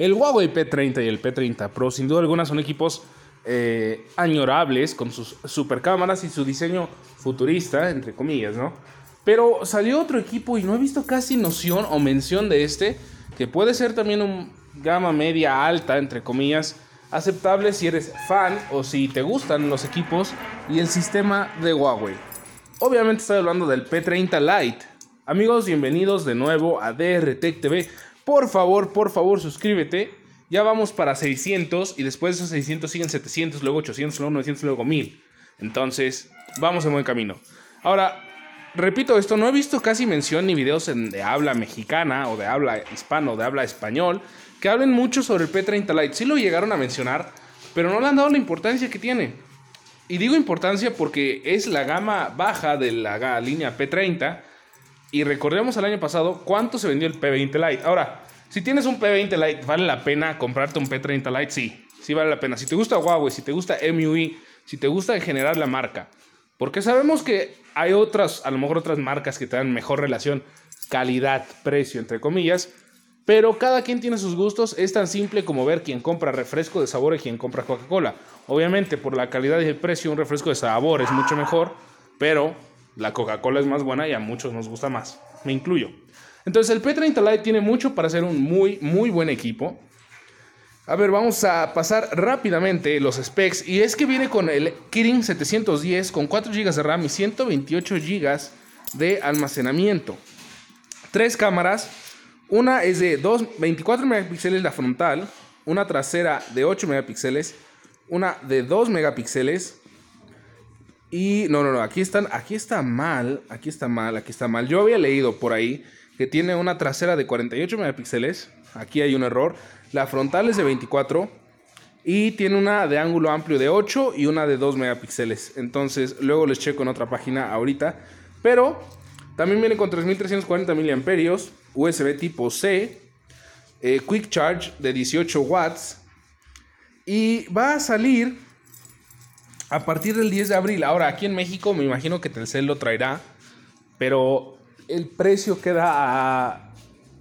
El Huawei P30 y el P30 Pro sin duda alguna son equipos eh, añorables con sus supercámaras y su diseño futurista, entre comillas, ¿no? Pero salió otro equipo y no he visto casi noción o mención de este, que puede ser también un gama media alta, entre comillas, aceptable si eres fan o si te gustan los equipos y el sistema de Huawei. Obviamente estoy hablando del P30 Lite. Amigos, bienvenidos de nuevo a DRTEC TV. Por favor, por favor, suscríbete. Ya vamos para 600 y después de esos 600 siguen 700, luego 800, luego 900, luego 1000. Entonces, vamos en buen camino. Ahora, repito esto, no he visto casi mención ni videos de habla mexicana o de habla hispano o de habla español que hablen mucho sobre el P30 Lite. Sí lo llegaron a mencionar, pero no le han dado la importancia que tiene. Y digo importancia porque es la gama baja de la línea P30 y recordemos al año pasado cuánto se vendió el P20 Lite. Ahora, si tienes un P20 Lite, ¿vale la pena comprarte un P30 Lite? Sí, sí vale la pena. Si te gusta Huawei, si te gusta MUI, si te gusta generar la marca. Porque sabemos que hay otras, a lo mejor otras marcas que te dan mejor relación calidad-precio, entre comillas. Pero cada quien tiene sus gustos, es tan simple como ver quién compra refresco de sabor y quién compra Coca-Cola. Obviamente por la calidad y el precio un refresco de sabor es mucho mejor, pero la Coca-Cola es más buena y a muchos nos gusta más. Me incluyo. Entonces el P30 Lite tiene mucho para ser un muy, muy buen equipo. A ver, vamos a pasar rápidamente los specs. Y es que viene con el Kirin 710 con 4 GB de RAM y 128 GB de almacenamiento. Tres cámaras. Una es de 24 megapíxeles la frontal, una trasera de 8 megapíxeles, una de 2 megapíxeles, y no, no, no, aquí están, aquí está mal, aquí está mal, aquí está mal. Yo había leído por ahí que tiene una trasera de 48 megapíxeles. Aquí hay un error. La frontal es de 24 y tiene una de ángulo amplio de 8 y una de 2 megapíxeles. Entonces, luego les checo en otra página ahorita, pero también viene con 3340 miliamperios, USB tipo C, eh, Quick Charge de 18 watts y va a salir a partir del 10 de abril. Ahora, aquí en México me imagino que Telcel lo traerá, pero el precio queda ah,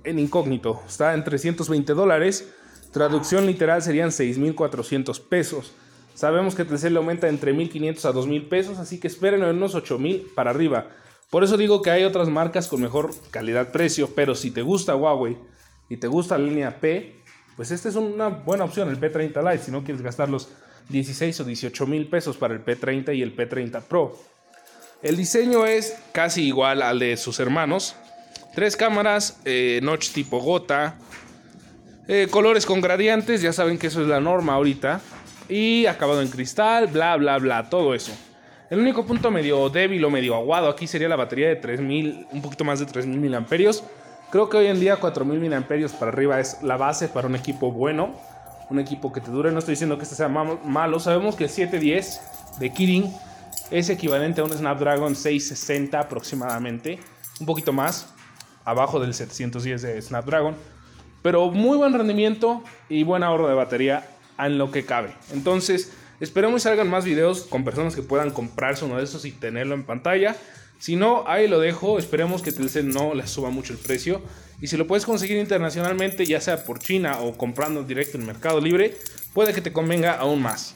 en incógnito. Está en 320 dólares. Traducción literal serían 6.400 pesos. Sabemos que Telcel aumenta entre 1.500 a 2.000 pesos, así que esperen unos 8.000 para arriba. Por eso digo que hay otras marcas con mejor calidad-precio, pero si te gusta Huawei y te gusta la línea P, pues esta es una buena opción, el P30 Lite, si no quieres gastarlos... 16 o 18 mil pesos para el P30 y el P30 Pro. El diseño es casi igual al de sus hermanos. Tres cámaras, noche eh, notch tipo gota, eh, colores con gradientes, ya saben que eso es la norma ahorita. Y acabado en cristal, bla, bla, bla, todo eso. El único punto medio débil o medio aguado aquí sería la batería de 3000, un poquito más de 3000 miliamperios. Creo que hoy en día 4000 amperios para arriba es la base para un equipo bueno un equipo que te dure. No estoy diciendo que este sea malo. Sabemos que el 710 de Kirin es equivalente a un Snapdragon 660 aproximadamente. Un poquito más. Abajo del 710 de Snapdragon. Pero muy buen rendimiento y buen ahorro de batería en lo que cabe. Entonces, esperemos que salgan más videos con personas que puedan comprarse uno de esos y tenerlo en pantalla. Si no, ahí lo dejo. Esperemos que Telcel no le suba mucho el precio. Y si lo puedes conseguir internacionalmente, ya sea por China o comprando directo en Mercado Libre, puede que te convenga aún más.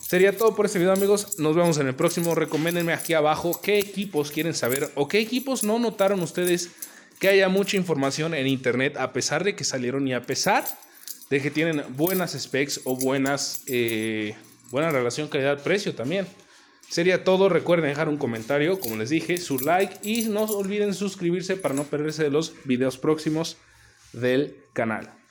Sería todo por este video amigos, nos vemos en el próximo, recomiéndenme aquí abajo qué equipos quieren saber o qué equipos no notaron ustedes que haya mucha información en internet a pesar de que salieron y a pesar de que tienen buenas specs o buenas, eh, buena relación calidad-precio también. Sería todo, recuerden dejar un comentario, como les dije, su like y no olviden suscribirse para no perderse de los videos próximos del canal.